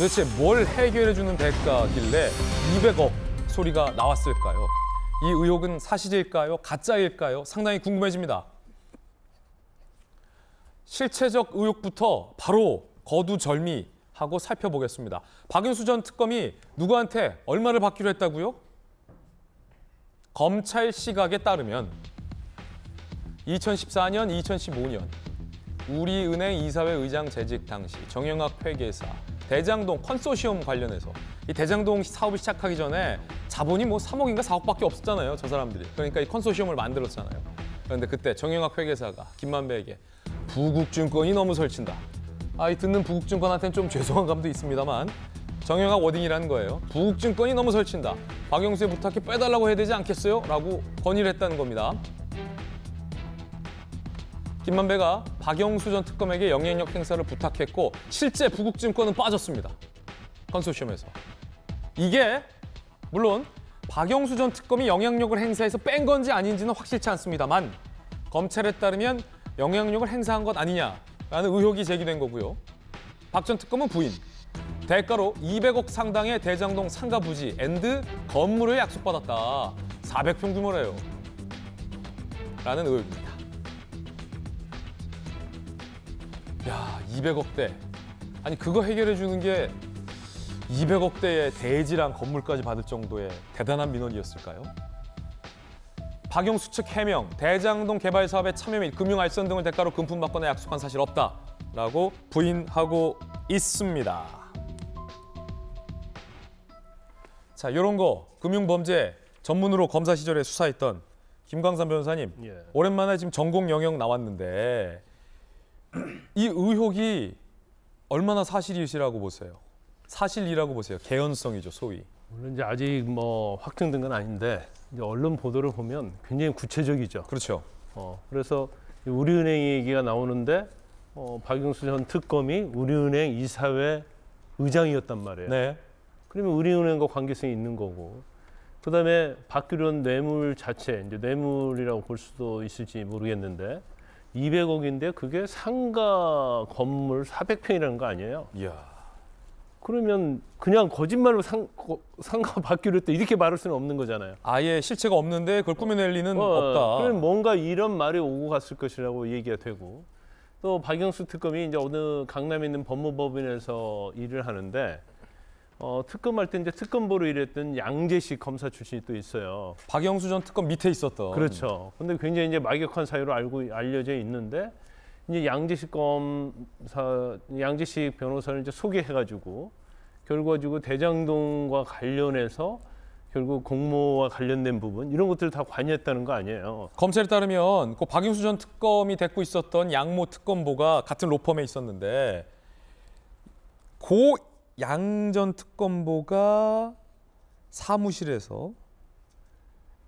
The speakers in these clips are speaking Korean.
도대체 뭘 해결해주는 대가길래 200억 소리가 나왔을까요? 이 의혹은 사실일까요? 가짜일까요? 상당히 궁금해집니다. 실체적 의혹부터 바로 거두절미하고 살펴보겠습니다. 박윤수 전 특검이 누구한테 얼마를 받기로 했다고요? 검찰 시각에 따르면 2014년, 2015년 우리은행 이사회 의장 재직 당시 정영학 회계사, 대장동 컨소시엄 관련해서 이 대장동 사업을 시작하기 전에 자본이 뭐 3억인가 4억밖에 없었잖아요, 저 사람들이. 그러니까 이 컨소시엄을 만들었잖아요. 그런데 그때 정영학 회계사가 김만배에게 부국증권이 너무 설친다. 아이 듣는 부국증권한테는 좀 죄송한 감도 있습니다만 정영학 워딩이라는 거예요. 부국증권이 너무 설친다. 박영수의 부탁해 빼달라고 해야 되지 않겠어요? 라고 건의를 했다는 겁니다. 김만배가 박영수 전 특검에게 영향력 행사를 부탁했고 실제 부국증권은 빠졌습니다. 컨소시엄에서. 이게 물론 박영수 전 특검이 영향력을 행사해서 뺀 건지 아닌지는 확실치 않습니다만 검찰에 따르면 영향력을 행사한 것 아니냐라는 의혹이 제기된 거고요. 박 전 특검은 부인. 대가로 200억 상당의 대장동 상가 부지 앤드 건물을 약속받았다. 400평 규모래요. 라는 의혹입니다. 200억대. 아니 그거 해결해 주는 게 200억대의 대지랑 건물까지 받을 정도의 대단한 민원이었을까요? 박용수측 해명, 대장동 개발 사업에 참여 및 금융 알선 등을 대가로 금품 받거나 약속한 사실 없다라고 부인하고 있습니다. 자, 이런 거 금융 범죄 전문으로 검사 시절에 수사했던 김광삼 변호사님 예. 오랜만에 지금 전공 영역 나왔는데 이 의혹이 얼마나 사실이시라고 보세요? 사실이라고 보세요. 개연성이죠, 소위. 물론 이제 아직 뭐 확정된 건 아닌데 이제 언론 보도를 보면 굉장히 구체적이죠. 그렇죠. 어, 그래서 우리은행 얘기가 나오는데 어, 박영수 전 특검이 우리은행 이사회 의장이었단 말이에요. 네. 그러면 우리은행과 관계성이 있는 거고 그다음에 박규련 뇌물 자체 이제 뇌물이라고 볼 수도 있을지 모르겠는데 200억인데 그게 상가 건물 400평이라는 거 아니에요? 이야. 그러면 그냥 거짓말로 상, 거, 상가 바기로 했다 이렇게 말할 수는 없는 거잖아요. 아예 실체가 없는데 그걸 꾸며낼 리는 어, 없다. 그럼 뭔가 이런 말이 오고 갔을 것이라고 얘기가 되고 또 박영수 특검이 이제 어느 강남에 있는 법무법인에서 일을 하는데 어, 특검할 때 이제 특검보로 일했던 양재식 검사 출신이 또 있어요. 박영수 전 특검 밑에 있었던. 그렇죠. 근데 굉장히 이제 막역한 사유로 알고 알려져 있는데 이제 양재식 검사 양재식 변호사를 이제 소개해가지고 결과적으로 대장동과 관련해서 결국 공모와 관련된 부분 이런 것들을 다 관여했다는 거 아니에요. 검찰에 따르면 그 박영수 전 특검이 데리고 있었던 양모 특검보가 같은 로펌에 있었는데 고 양전 특검보가 사무실에서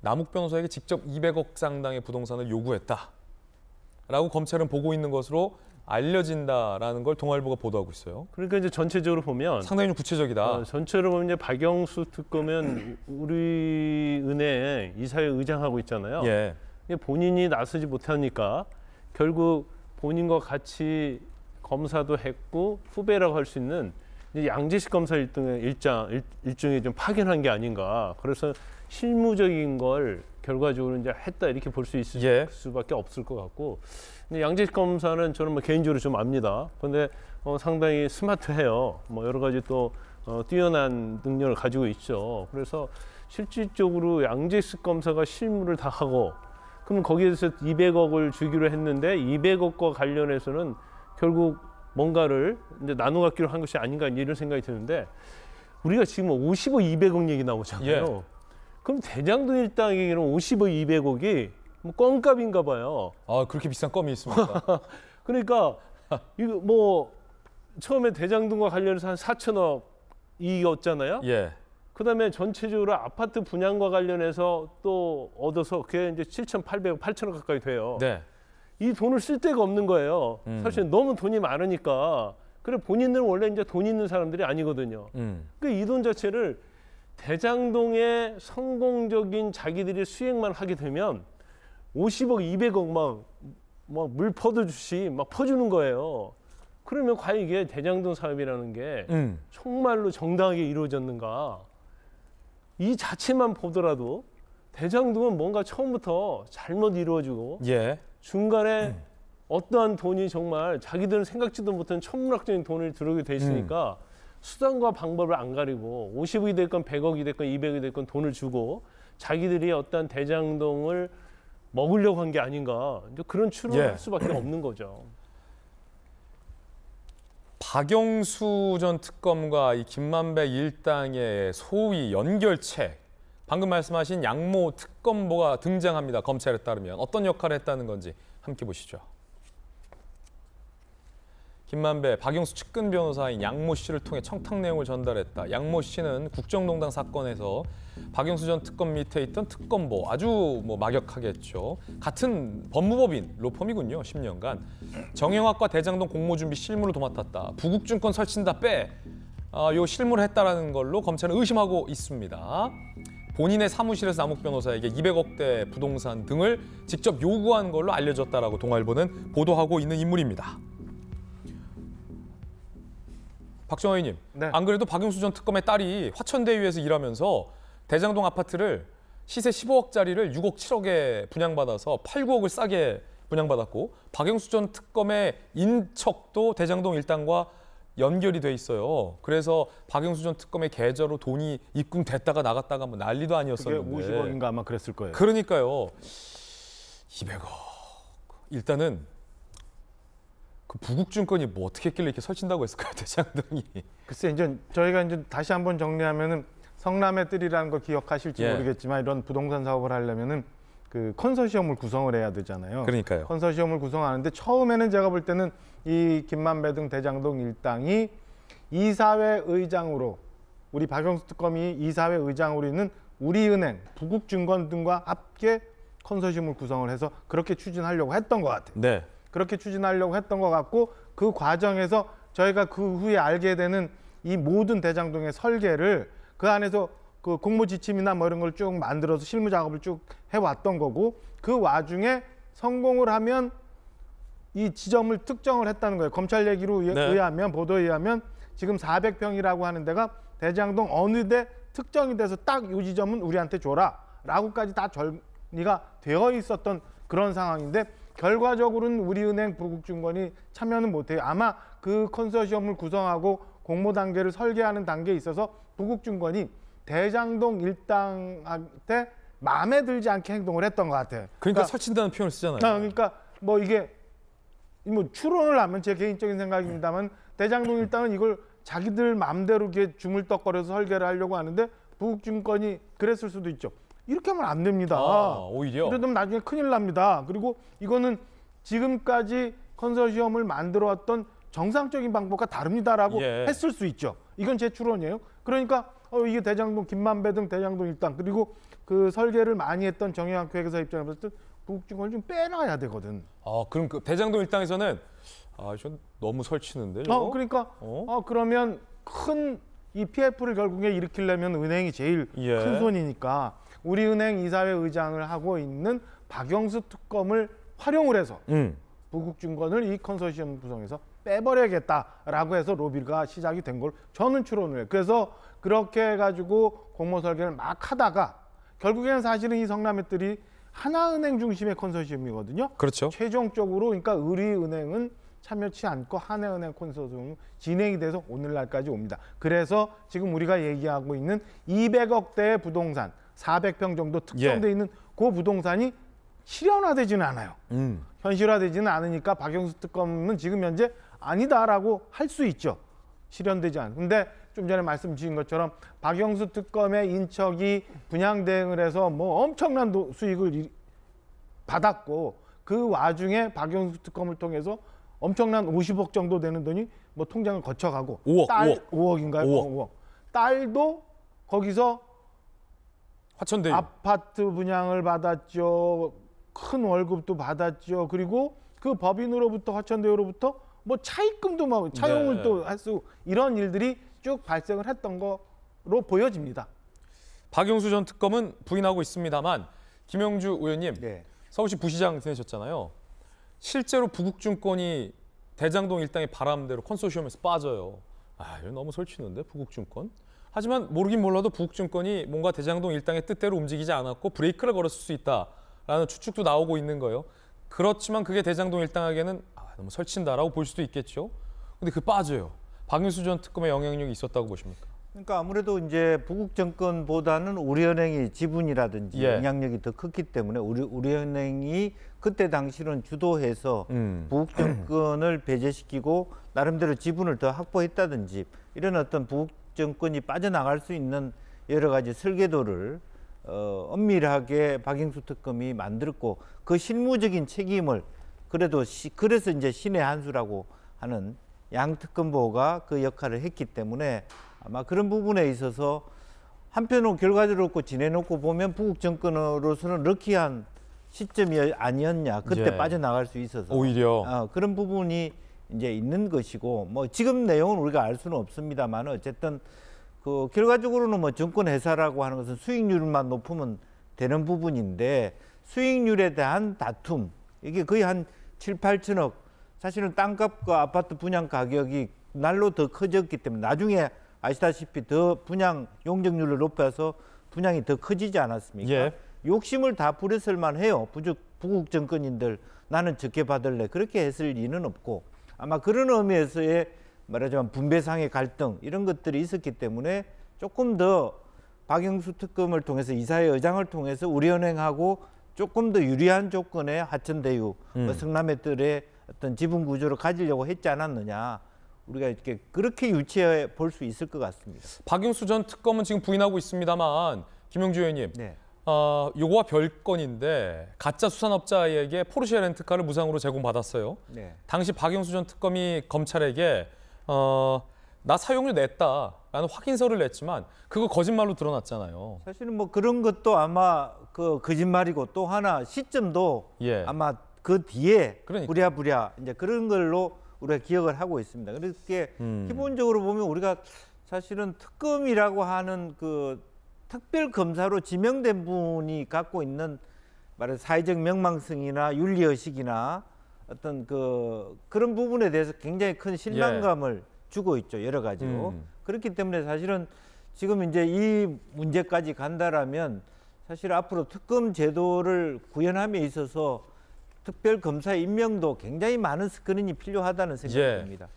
남욱 변호사에게 직접 200억 상당의 부동산을 요구했다라고 검찰은 보고 있는 것으로 알려진다라는 걸 동아일보가 보도하고 있어요. 그러니까 이제 전체적으로 보면 상당히 좀 구체적이다. 어, 전체로 보면 이제 박영수 특검은 우리 은행 이사회 의장하고 있잖아요. 예. 본인이 나서지 못하니까 결국 본인과 같이 검사도 했고 후배라고 할 수 있는 양재식 검사 일등의 일장 일, 일종의 좀 파견한 게 아닌가. 그래서 실무적인 걸 결과적으로 이제 했다 이렇게 볼 수 있을 예. 수밖에 없을 것 같고 근데 양재식 검사는 저는 뭐 개인적으로 좀 압니다. 근데 어, 상당히 스마트해요. 뭐 여러 가지 또 어, 뛰어난 능력을 가지고 있죠. 그래서 실질적으로 양재식 검사가 실무를 다 하고 그럼 거기에서 200억을 주기로 했는데 200억과 관련해서는 결국 뭔가를 이제 나눠갖기로 한 것이 아닌가 이런 생각이 드는데 우리가 지금 50억 200억 얘기 나오잖아요. 예. 그럼 대장동 일당에게는 50억 200억이 뭐 껌값인가 봐요. 아 그렇게 비싼 껌이 있습니까? 그러니까 이거 뭐 처음에 대장동과 관련해서 한 4천억 이었잖아요 예. 그다음에 전체적으로 아파트 분양과 관련해서 또 얻어서 그게 이제 7,800억, 8천억 가까이 돼요. 네. 이 돈을 쓸 데가 없는 거예요. 음. 사실 너무 돈이 많으니까. 그래 본인들은 원래 이제 돈 있는 사람들이 아니거든요. 음. 그이 그러니까 돈 자체를 대장동의 성공적인 자기들이 수행만 하게 되면 50억, 200억 막 막 물 퍼듯이 주막 퍼주는 거예요. 그러면 과연 이게 대장동 사업이라는 게 음. 정말로 정당하게 이루어졌는가? 이 자체만 보더라도 대장동은 뭔가 처음부터 잘못 이루어지고 예. 중간에 음. 어떠한 돈이 정말 자기들은 생각지도 못한 천문학적인 돈을 들어오게 돼 있으니까 음. 수단과 방법을 안 가리고 50억이 됐건 100억이 됐건 200억이 됐건 돈을 주고 자기들이 어떠한 대장동을 먹으려고 한 게 아닌가 이제 그런 추론을 예. 할 수밖에 없는 거죠. 박영수 전 특검과 이 김만배 일당의 소위 연결책 방금 말씀하신 양모 특검보가 등장합니다. 검찰에 따르면 어떤 역할을 했다는 건지 함께 보시죠. 김만배, 박영수 측근 변호사인 양모 씨를 통해 청탁 내용을 전달했다. 양모 씨는 국정농단 사건에서 박영수 전 특검 밑에 있던 특검보 아주 뭐 막역하겠죠. 같은 법무법인 로펌이군요. 10년간 정영학과 대장동 공모준비 실무를 도맡았다. 부국증권 설친다 빼. 아, 요 실무를 했다라는 걸로 검찰은 의심하고 있습니다. 본인의 사무실에서 남욱 변호사에게 200억대 부동산 등을 직접 요구한 걸로 알려졌다라고 동아일보는 보도하고 있는 인물입니다. 박정호 의님 네. 안 그래도 박영수 전 특검의 딸이 화천대유에서 일하면서 대장동 아파트를 시세 15억짜리를 6억 7억에 분양받아서 8, 9억을 싸게 분양받았고 박영수 전 특검의 인척도 대장동 일당과 연결이 돼 있어요. 그래서 박영수 전 특검의 계좌로 돈이 입금됐다가 나갔다가 뭐 난리도 아니었었는데. 그게 50억인가 아마 그랬을 거예요. 그러니까요. 200억. 일단은 그 부국증권이 뭐 어떻게 했길래 이렇게 설친다고 했을까요, 대장동이? 글쎄, 이제 저희가 이제 다시 한번 정리하면은 성남의 뜰이라는 걸 기억하실지 예. 모르겠지만 이런 부동산 사업을 하려면은 그 컨소시엄을 구성을 해야 되잖아요. 그러니까요. 컨소시엄을 구성하는데 처음에는 제가 볼 때는 이 김만배 등 대장동 일당이 이사회 의장으로 우리 박영수 특검이 이사회 의장으로 있는 우리은행, 부국증권 등과 함께 컨소시엄을 구성을 해서 그렇게 추진하려고 했던 것 같아요. 네. 그렇게 추진하려고 했던 것 같고 그 과정에서 저희가 그 후에 알게 되는 이 모든 대장동의 설계를 그 안에서 그 공모 지침이나 뭐 이런 걸 쭉 만들어서 실무 작업을 쭉 해왔던 거고 그 와중에 성공을 하면 이 지점을 특정을 했다는 거예요. 검찰 얘기로 네. 의하면 보도에 의하면 지금 400평이라고 하는 데가 대장동 어느 데 특정이 돼서 딱 이 지점은 우리한테 줘라라고까지 다 정리가 되어 있었던 그런 상황인데 결과적으로는 우리은행 부국증권이 참여는 못해요. 아마 그 컨소시엄을 구성하고 공모 단계를 설계하는 단계에 있어서 부국증권이 대장동 일당한테 마음에 들지 않게 행동을 했던 것 같아요. 그러니까, 그러니까 설친다는 표현을 쓰잖아요. 아, 그러니까 뭐 이게 뭐 추론을 하면 제 개인적인 생각입니다만 대장동 일당은 이걸 자기들 마음대로 이렇게 줌을 떡거려서 설계를 하려고 하는데 부국증권이 그랬을 수도 있죠. 이렇게 하면 안 됩니다. 아, 오히려. 이러면 나중에 큰일 납니다. 그리고 이거는 지금까지 컨소시엄을 만들어 왔던 정상적인 방법과 다릅니다라고 예. 했을 수 있죠. 이건 제 추론이에요. 그러니까 어, 이게 대장동 김만배 등 대장동 일당 그리고 그 설계를 많이 했던 정형학 회계사 입장에서 북중을 좀 빼놔야 되거든. 아 그럼 그 대장동 일당에서는 아좀 너무 설치는데. 저거? 어 그러니까 어, 어 그러면 큰이 PF를 결국에 일으키려면 은행이 제일 예. 큰 손이니까 우리은행 이사회 의장을 하고 있는 박영수 특검을 활용을 해서 음. 부국증권을 이 컨소시엄 구성에서 빼버려야겠다라고 해서 로비가 시작이 된 걸 저는 추론을 해 그래서 그렇게 해가지고 공모 설계를 막 하다가 결국에는 사실은 이 성남의들이 하나은행 중심의 컨소시엄이거든요. 그렇죠. 최종적으로 그러니까 의리은행은 참여치 않고 하나은행 콘소시엄 진행이 돼서 오늘날까지 옵니다. 그래서 지금 우리가 얘기하고 있는 200억대의 부동산, 400평 정도 특정돼 예. 있는 그 부동산이 실현화되지는 않아요. 음. 현실화되지는 않으니까 박영수 특검은 지금 현재 아니다라고 할 수 있죠. 실현되지 않. 근데 좀 전에 말씀 주신 것처럼 박영수 특검의 인척이 분양 대행을 해서 뭐 엄청난 수익을 받았고 그 와중에 박영수 특검을 통해서 엄청난 50억 정도 되는 돈이 뭐 통장을 거쳐가고 5억, 딸 5억. 인가요 5억. 5억. 어, 딸도 거기서 화천대 아파트 분양을 받았죠. 큰 월급도 받았죠. 그리고 그 법인으로부터 화천대유로부터 뭐 차입금도 막 차용을 네. 또할 수 이런 일들이 쭉 발생을 했던 거로 보여집니다. 박영수 전 특검은 부인하고 있습니다만 김영주 의원님 네. 서울시 부시장 지셨잖아요 실제로 부국증권이 대장동 일당의 바람대로 컨소시엄에서 빠져요. 아, 이거 너무 설치는데 부국증권. 하지만 모르긴 몰라도 부국증권이 뭔가 대장동 일당의 뜻대로 움직이지 않았고 브레이크를 걸었을 수 있다라는 추측도 나오고 있는 거예요. 그렇지만 그게 대장동 일당에게는 아, 너무 설친다라고 볼 수도 있겠죠. 근데 그 빠져요. 박윤수 전 특검의 영향력이 있었다고 보십니까? 그러니까 아무래도 이제 북극 정권보다는 우리은행이 지분이라든지 예. 영향력이 더 컸기 때문에 우리 우리은행이 그때 당시는 주도해서 음. 북극 정권을 배제시키고 나름대로 지분을 더 확보했다든지 이런 어떤 북극 정권이 빠져나갈 수 있는 여러 가지 설계도를 어, 엄밀하게 박영수 특검이 만들었고 그 실무적인 책임을 그래도 시, 그래서 이제 신의 한 수라고 하는 양특검보가 호그 역할을 했기 때문에 아마 그런 부분에 있어서 한편으로 결과적으로 지내놓고 보면 북극 정권으로서는 럭키한 시점이 아니었냐 그때 예. 빠져나갈 수 있어서 오히려 어, 그런 부분이 이제 있는 것이고 뭐 지금 내용은 우리가 알 수는 없습니다만 어쨌든 그 결과적으로는 뭐 정권 회사라고 하는 것은 수익률만 높으면 되는 부분인데 수익률에 대한 다툼 이게 거의 한 7, 8천억 사실은 땅값과 아파트 분양 가격이 날로 더 커졌기 때문에 나중에 아시다시피 더 분양 용적률을 높여서 분양이 더 커지지 않았습니까? 예. 욕심을 다 부렸을 만해요. 부족 부국 정권인들 나는 적게 받을래 그렇게 했을 리는 없고 아마 그런 의미에서의 말하자면 분배상의 갈등 이런 것들이 있었기 때문에 조금 더 박영수 특검을 통해서 이사회 의장을 통해서 우리은행하고 조금 더 유리한 조건의 하천 대유 뭐 음. 성남의 뜰에 어떤 지분 구조를 가지려고 했지 않았느냐. 우리가 이렇게 그렇게 유치해 볼 수 있을 것 같습니다. 박영수 전 특검은 지금 부인하고 있습니다만 김용주 의원님, 네. 어, 요거와 별건인데 가짜 수산업자에게 포르쉐 렌트카를 무상으로 제공받았어요. 네. 당시 박영수 전 특검이 검찰에게 어, 나 사용료 냈다라는 확인서를 냈지만 그거 거짓말로 드러났잖아요. 사실은 뭐 그런 것도 아마 그 거짓말이고 또 하나 시점도 예. 아마 그 뒤에 그러니까. 부랴부랴 이제 그런 걸로 우리가 기억을 하고 있습니다. 그렇게 음. 기본적으로 보면 우리가 사실은 특검이라고 하는 그 특별 검사로 지명된 분이 갖고 있는 말해 사회적 명망성이나 윤리 의식이나 어떤 그 그런 부분에 대해서 굉장히 큰 신뢰감을 예. 주고 있죠 여러 가지로 음. 그렇기 때문에 사실은 지금 이제 이 문제까지 간다라면 사실 앞으로 특검 제도를 구현함에 있어서 특별검사 임명도 굉장히 많은 스크린이 필요하다는 생각이 예. 듭니다.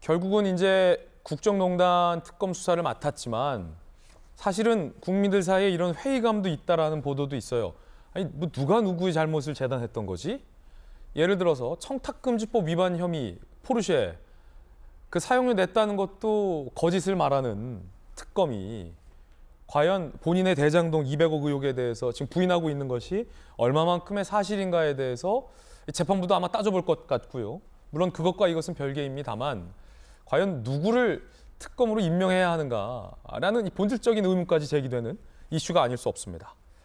결국은 이제 국정농단 특검 수사를 맡았지만 사실은 국민들 사이에 이런 회의감도 있다라는 보도도 있어요. 아니 뭐 누가 누구의 잘못을 재단했던 거지? 예를 들어서 청탁금지법 위반 혐의 포르쉐 그 사용료 냈다는 것도 거짓을 말하는 특검이 과연 본인의 대장동 200억 의혹에 대해서 지금 부인하고 있는 것이 얼마만큼의 사실인가에 대해서 재판부도 아마 따져볼 것 같고요. 물론 그것과 이것은 별개입니다만 과연 누구를 특검으로 임명해야 하는가라는 본질적인 의문까지 제기되는 이슈가 아닐 수 없습니다.